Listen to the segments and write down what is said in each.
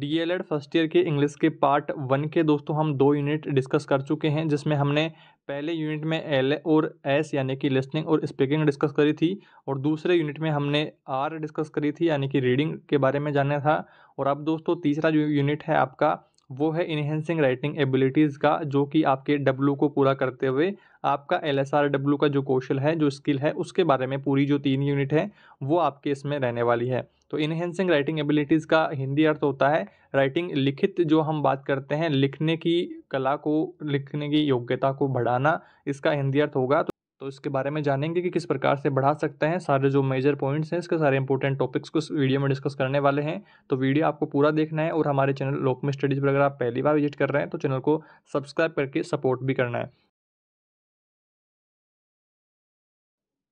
DElEd first year के English के part one के दोस्तों हम दो यूनिट डिस्कस कर चुके हैं जिसमें हमने पहले यूनिट में एल और एस यानी कि लिसनिंग और स्पीकिंग डिस्कस करी थी और दूसरे यूनिट में हमने आर डिस्कस करी थी यानी कि रीडिंग के बारे में जाना था और अब दोस्तों तीसरा जो यूनिट है आपका वो है इन्हेंसिंग राइटिंग एबिलिटीज़ का जो कि आपके डब्लू को पूरा करते हुए आपका एल एस आर डब्लू का जो कौशल है जो स्किल है उसके बारे में पूरी जो तीन यूनिट है वो आपके इसमें रहने वाली है तो इन्हेंसिंग राइटिंग एबिलिटीज़ का हिंदी अर्थ होता है राइटिंग लिखित जो हम बात करते हैं लिखने की कला को लिखने की योग्यता को बढ़ाना इसका हिंदी अर्थ होगा तो तो इसके बारे में जानेंगे कि किस प्रकार से बढ़ा सकते हैं सारे जो मेजर पॉइंट्स हैं इसके सारे इंपॉर्टेंट टॉपिक्स को वीडियो में डिस्कस करने वाले हैं तो वीडियो आपको पूरा देखना है और हमारे चैनल लोकमी स्टडीज़ पर अगर आप पहली बार विजिट कर रहे हैं तो चैनल को सब्सक्राइब करके सपोर्ट भी करना है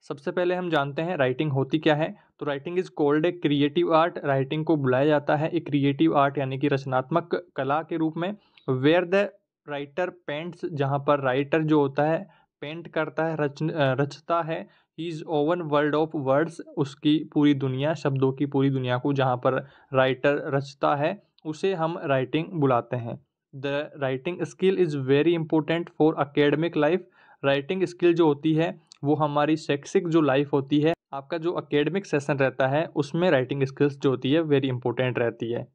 सबसे पहले हम जानते हैं राइटिंग होती क्या है तो writing is called a creative art writing को बुलाया जाता है एक क्रिएटिव आर्ट यानी कि रचनात्मक कला के रूप में वेयर द राइटर पेंट्स जहाँ पर राइटर जो होता है पेंट करता है रच रचता है he is own world of words उसकी पूरी दुनिया शब्दों की पूरी दुनिया को जहाँ पर राइटर रचता है उसे हम राइटिंग बुलाते हैं the writing skill is very important for academic life writing skill जो होती है वो हमारी शैक्षिक जो लाइफ होती है आपका जो अकेडमिक सेशन रहता है उसमें राइटिंग स्किल्स जो होती है वेरी इंपॉर्टेंट रहती है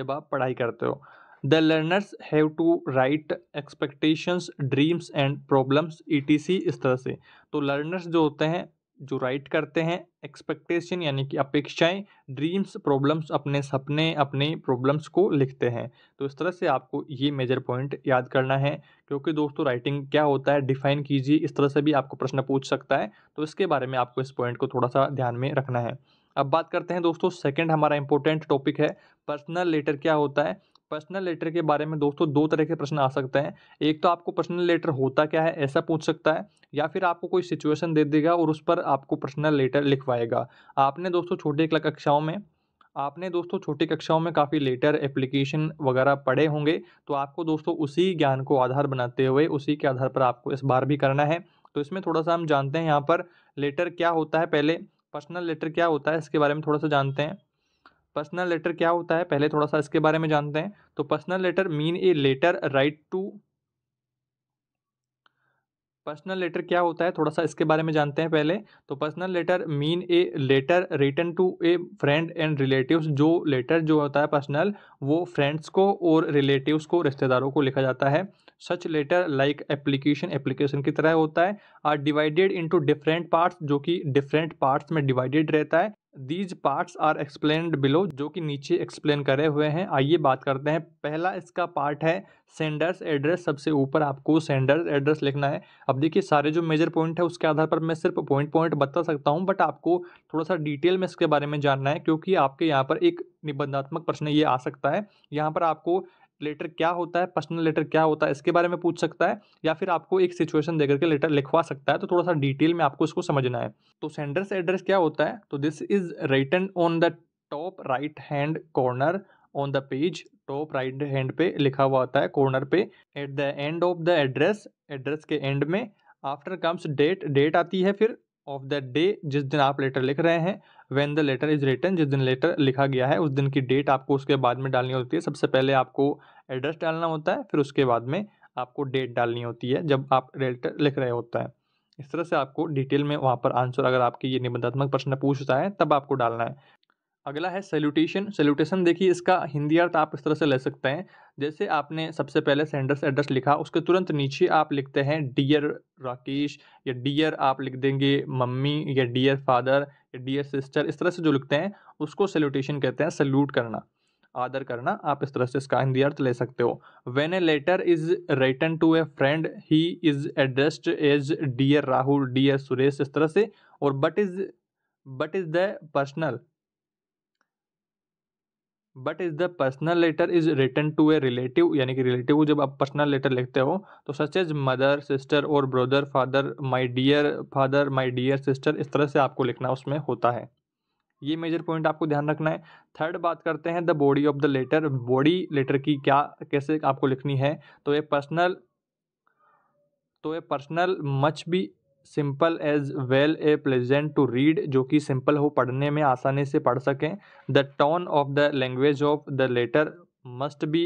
जब आप पढ़ाई करते हो the learners have to write expectations dreams and problems see इस तरह से तो लर्नर्स जो होते हैं जो राइट करते हैं एक्सपेक्टेशन यानी कि अपेक्षाएं ड्रीम्स प्रॉब्लम्स अपने सपने अपने प्रॉब्लम्स को लिखते हैं तो इस तरह से आपको ये मेजर पॉइंट याद करना है क्योंकि दोस्तों राइटिंग क्या होता है डिफाइन कीजिए इस तरह से भी आपको प्रश्न पूछ सकता है तो इसके बारे में आपको इस पॉइंट को थोड़ा सा ध्यान में रखना है अब बात करते हैं दोस्तों सेकेंड हमारा इंपॉर्टेंट टॉपिक है पर्सनल लेटर क्या होता है पर्सनल लेटर के बारे में दोस्तों दो तरह के प्रश्न आ सकते हैं एक तो आपको पर्सनल लेटर होता क्या है ऐसा पूछ सकता है या फिर आपको कोई सिचुएशन दे देगा और उस पर आपको पर्सनल लेटर लिखवाएगा आपने दोस्तों छोटी कक्षाओं में आपने दोस्तों छोटी कक्षाओं में काफ़ी लेटर एप्लीकेशन वगैरह पढ़े होंगे तो आपको दोस्तों उसी ज्ञान को आधार बनाते हुए उसी के आधार पर आपको इस बार भी करना है तो इसमें थोड़ा सा हम जानते हैं यहाँ पर लेटर क्या होता है पहले पर्सनल लेटर क्या होता है इसके बारे में थोड़ा सा जानते हैं पर्सनल लेटर क्या होता है पहले थोड़ा सा इसके बारे में जानते हैं तो personal letter mean a letter write to personal letter क्या होता है थोड़ा सा इसके बारे में जानते हैं पहले तो personal letter mean a letter written to a friend and relatives जो लेटर जो होता है पर्सनल वो फ्रेंड्स को और रिलेटिव्स को रिश्तेदारों को लिखा जाता है such letter like application application की तरह होता है are divided into different parts जो कि डिफरेंट पार्ट्स में डिवाइडेड रहता है these parts are explained below जो कि नीचे एक्सप्लेन करे हुए हैं आइए बात करते हैं पहला इसका पार्ट है सेंडर्स एड्रेस सबसे ऊपर आपको सेंडर्स एड्रेस लिखना है अब देखिए सारे जो मेजर पॉइंट है उसके आधार पर मैं सिर्फ पॉइंट पॉइंट बता सकता हूँ बट आपको थोड़ा सा डिटेल में इसके बारे में जानना है क्योंकि आपके यहाँ पर एक निबंधात्मक प्रश्न ये आ सकता है यहाँ पर आपको लेटर क्या होता है पर्सनल लेटर क्या होता है इसके बारे में पूछ सकता है या फिर आपको एक सिचुएशन देकर के लेटर लिखवा सकता है तो थोड़ा सा डिटेल में आपको इसको समझना है तो सेंडर्स एड्रेस क्या होता है तो this is written on the top right hand corner on the page top right hand पे लिखा हुआ होता है कॉर्नर पे at the end of the address address के एंड में आफ्टर कम्स डेट डेट आती है फिर ऑफ दैट डे जिस दिन आप लेटर लिख रहे हैं when the letter is written जिस दिन लेटर लिखा गया है उस दिन की डेट आपको उसके बाद में डालनी होती है सबसे पहले आपको एड्रेस डालना होता है फिर उसके बाद में आपको डेट डालनी होती है जब आप लेटर लिख रहे होता है इस तरह से आपको डिटेल में वहाँ पर आंसर अगर आपके ये निबंधात्मक प्रश्न पूछता है तब आपको डालना है अगला है सैल्यूटेशन सैल्यूटेशन देखिए इसका हिंदी अर्थ आप इस तरह से ले सकते हैं जैसे आपने सबसे पहले सेंडर्स एड्रेस लिखा उसके तुरंत नीचे आप लिखते हैं डियर राकेश या डियर आप लिख देंगे मम्मी या डियर फादर या डियर सिस्टर इस तरह से जो लिखते हैं उसको सैल्यूटेशन कहते हैं सल्यूट करना आदर करना आप इस तरह से इसका हिंदी अर्थ ले सकते हो when a letter is written to a friend he is addressed as dear Rahul dear Suresh इस तरह से और but is but is the personal but is the personal letter is written to a relative यानी कि रिलेटिव जब आप personal letter लिखते हो तो सच एज मदर सिस्टर और brother father my dear father my dear sister इस तरह से आपको लिखना उसमें होता है ये मेजर पॉइंट आपको ध्यान रखना है थर्ड बात करते हैं the body of the letter body letter की क्या कैसे आपको लिखनी है तो ये पर्सनल तो ये personal much be simple as well a pleasant to read जो कि सिंपल हो पढ़ने में आसानी से पढ़ सकें the tone of the language of the letter must be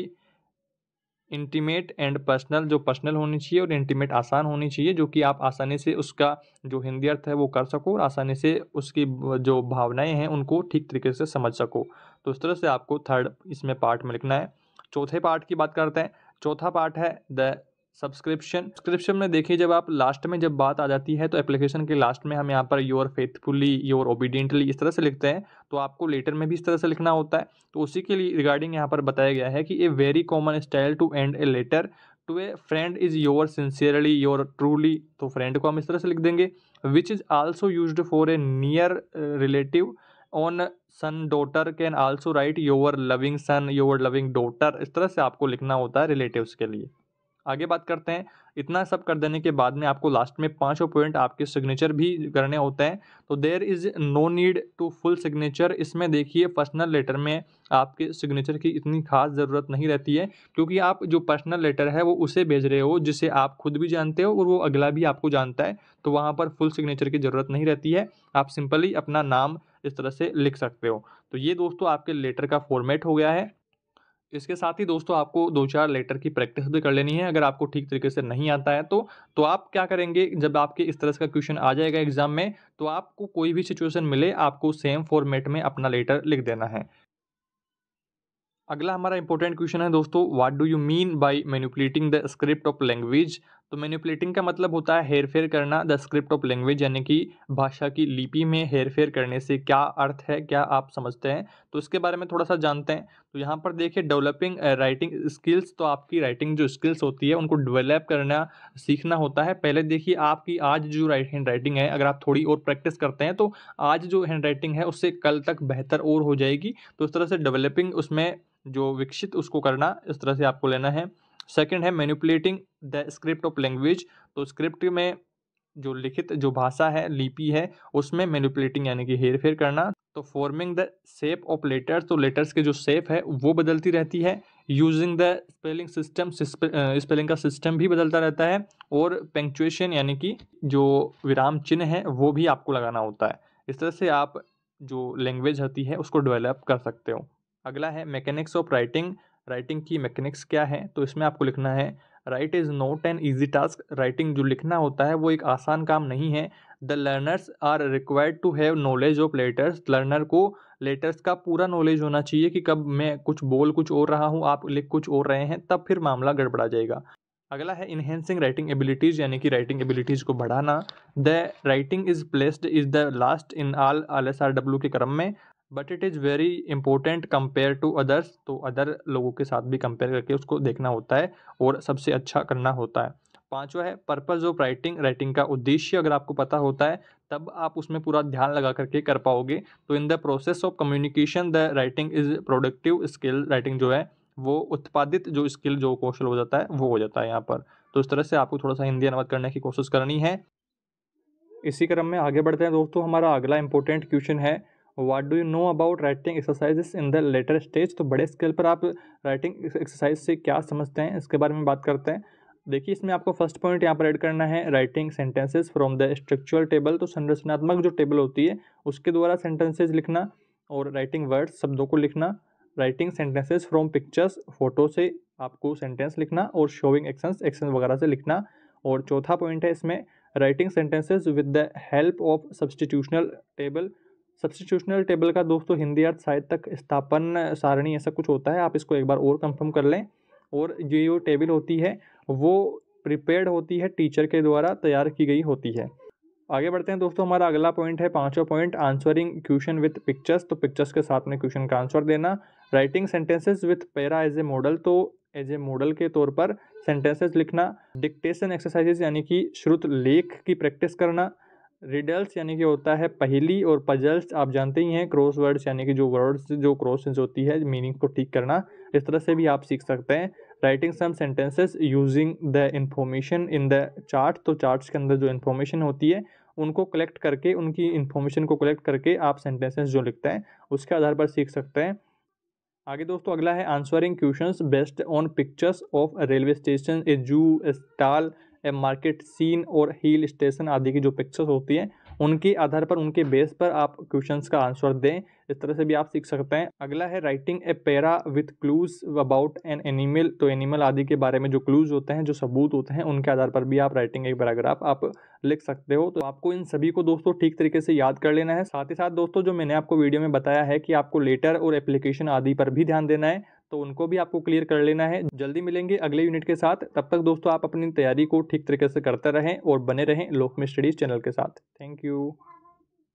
intimate and personal जो पर्सनल होनी चाहिए और इंटीमेट आसान होनी चाहिए जो कि आप आसानी से उसका जो हिंदी अर्थ है वो कर सको और आसानी से उसकी जो भावनाएं हैं उनको ठीक तरीके से समझ सको तो इस तरह से आपको थर्ड इसमें पार्ट में लिखना है चौथे पार्ट की बात करते हैं चौथा पार्ट है द सब्सक्रिप्शन सब्सक्रिप्शन में देखिए जब आप लास्ट में जब बात आ जाती है तो एप्लीकेशन के लास्ट में हम यहाँ per your faithfully your obediently इस तरह से लिखते हैं तो आपको लेटर में भी इस तरह से लिखना होता है तो उसी के लिए रिगार्डिंग यहाँ पर बताया गया है कि a very common style to end a letter to a friend is your sincerely your truly तो फ्रेंड को हम इस तरह से लिख देंगे which is also use for a near relative on son daughter can also write your loving son your loving daughter इस तरह से आपको लिखना होता है रिलेटिव के लिए आगे बात करते हैं इतना सब कर देने के बाद में आपको लास्ट में पाँचों पॉइंट आपके सिग्नेचर भी करने होते हैं तो there is no need to full signature इसमें देखिए पर्सनल लेटर में आपके सिग्नेचर की इतनी खास ज़रूरत नहीं रहती है क्योंकि आप जो पर्सनल लेटर है वो उसे भेज रहे हो जिसे आप खुद भी जानते हो और वो अगला भी आपको जानता है तो वहाँ पर फुल सिग्नेचर की ज़रूरत नहीं रहती है आप सिंपली अपना नाम इस तरह से लिख सकते हो तो ये दोस्तों आपके लेटर का फॉर्मेट हो गया है इसके साथ ही दोस्तों आपको दो चार लेटर की प्रैक्टिस भी कर लेनी है अगर आपको ठीक तरीके से नहीं आता है तो तो आप क्या करेंगे जब आपके इस तरह का क्वेश्चन आ जाएगा एग्जाम में तो आपको कोई भी सिचुएशन मिले आपको सेम फॉर्मेट में अपना लेटर लिख देना है अगला हमारा इंपॉर्टेंट क्वेश्चन है दोस्तों what do you mean by manipulating the script of language तो मैन्यूपलेटिंग का मतलब होता है हेर फेर करना द स्क्रिप्ट ऑफ लैंग्वेज यानी कि भाषा की लिपि में हेर फेर करने से क्या अर्थ है क्या आप समझते हैं तो इसके बारे में थोड़ा सा जानते हैं तो यहाँ पर देखिए डेवलपिंग राइटिंग स्किल्स तो आपकी राइटिंग जो स्किल्स होती है उनको डेवलप करना सीखना होता है पहले देखिए आपकी आज जो राइट हैंड राइटिंग है अगर आप थोड़ी और प्रैक्टिस करते हैं तो आज जो हैंड राइटिंग है उससे कल तक बेहतर और हो जाएगी तो इस तरह से डेवलपिंग उसमें जो विकसित उसको करना इस तरह से आपको लेना है सेकंड है manipulating the script of language तो स्क्रिप्ट में जो लिखित जो भाषा है लिपि है उसमें मैनिपुलेटिंग यानी कि हेर फेर करना तो forming the shape of letters तो लेटर्स के जो सेप है वो बदलती रहती है using the spelling system spelling का सिस्टम भी बदलता रहता है और पेंक्चुएशन यानी कि जो विराम चिन्ह है वो भी आपको लगाना होता है इस तरह से आप जो लैंग्वेज होती है उसको डेवलप कर सकते हो अगला है मैकेनिक्स ऑफ राइटिंग राइटिंग की मैकेनिक्स क्या है तो इसमें आपको लिखना है write is not an easy task writing जो लिखना होता है वो एक आसान काम नहीं है the learners are required to have knowledge of letters learner को लेटर्स का पूरा नॉलेज होना चाहिए कि कब मैं कुछ बोल कुछ और रहा हूँ आप लिख कुछ और रहे हैं तब फिर मामला गड़बड़ा जाएगा अगला है इन्हेंसिंग राइटिंग एबिलिटीज़ यानी कि राइटिंग एबिलिटीज़ को बढ़ाना the writing is placed is the last in all L S R W के क्रम में but it is very important compare to others तो अदर लोगों के साथ भी कंपेयर करके उसको देखना होता है और सबसे अच्छा करना होता है पांचवा है पर्पज़ ऑफ राइटिंग राइटिंग का उद्देश्य अगर आपको पता होता है तब आप उसमें पूरा ध्यान लगा करके कर पाओगे तो in the process of communication the writing is productive skill writing जो है वो उत्पादित जो स्किल जो कौशल हो जाता है वो हो जाता है यहाँ पर तो इस तरह से आपको थोड़ा सा हिंदी अनुवाद करने की कोशिश करनी है इसी क्रम में आगे बढ़ते हैं दोस्तों हमारा अगला इंपॉर्टेंट क्वेश्चन है what do you know about writing exercises in the letter stage तो बड़े स्केल पर आप राइटिंग एक्सरसाइज से क्या समझते हैं इसके बारे में बात करते हैं देखिए इसमें आपको फर्स्ट पॉइंट यहाँ पर ऐड करना है writing sentences from the structural table तो संरचनात्मक जो टेबल होती है उसके द्वारा सेंटेंसेज लिखना और राइटिंग वर्ड्स शब्दों को लिखना writing sentences from pictures photo से आपको सेंटेंस लिखना और शोविंग एक्शंस एक्शन वगैरह से लिखना और चौथा पॉइंट है इसमें writing sentences with the help of substitutional table substitutional table का दोस्तों हिंदी अर्थ साहित्यक तक स्थापन सारणी ऐसा कुछ होता है आप इसको एक बार और कंफर्म कर लें और जो ये टेबल होती है वो प्रिपेयर्ड होती है टीचर के द्वारा तैयार की गई होती है आगे बढ़ते हैं दोस्तों हमारा अगला पॉइंट है पाँचों point answering question with pictures तो पिक्चर्स के साथ में क्वेश्चन का आंसर देना writing sentences with para as a model तो एज ए मॉडल के तौर पर सेंटेंसेज लिखना डिक्टेशन एक्सरसाइजेज यानी कि श्रुत लेख की प्रैक्टिस करना रिडल्स यानी कि होता है पहली और पजल्स आप जानते ही हैं क्रॉस वर्ड्स यानी कि जो वर्ड्स जो क्रॉस होती है मीनिंग को ठीक करना इस तरह से भी आप सीख सकते हैं writing some sentences using the information in the chart तो चार्ट्स के अंदर जो इन्फॉर्मेशन होती है उनको कलेक्ट करके उनकी इन्फॉर्मेशन को कलेक्ट करके आप सेंटेंसेस जो लिखते हैं उसके आधार पर सीख सकते हैं आगे दोस्तों अगला है answering questions based on pictures of railway station a zoo stall market scene और हिल स्टेशन आदि की जो पिक्चर्स होती हैं उनके आधार पर उनके बेस पर आप क्वेश्चंस का आंसर दें इस तरह से भी आप सीख सकते हैं अगला है writing a para with clues about an animal तो एनिमल आदि के बारे में जो क्लूज होते हैं जो सबूत होते हैं उनके आधार पर भी आप राइटिंग एक पैराग्राफ आप लिख सकते हो तो आपको इन सभी को दोस्तों ठीक तरीके से याद कर लेना है साथ ही साथ दोस्तों जो मैंने आपको वीडियो में बताया है कि आपको लेटर और एप्लीकेशन आदि पर भी ध्यान देना है तो उनको भी आपको क्लियर कर लेना है जल्दी मिलेंगे अगले यूनिट के साथ तब तक दोस्तों आप अपनी तैयारी को ठीक तरीके से करते रहें और बने रहें लोकमे स्टडीज़ चैनल के साथ थैंक यू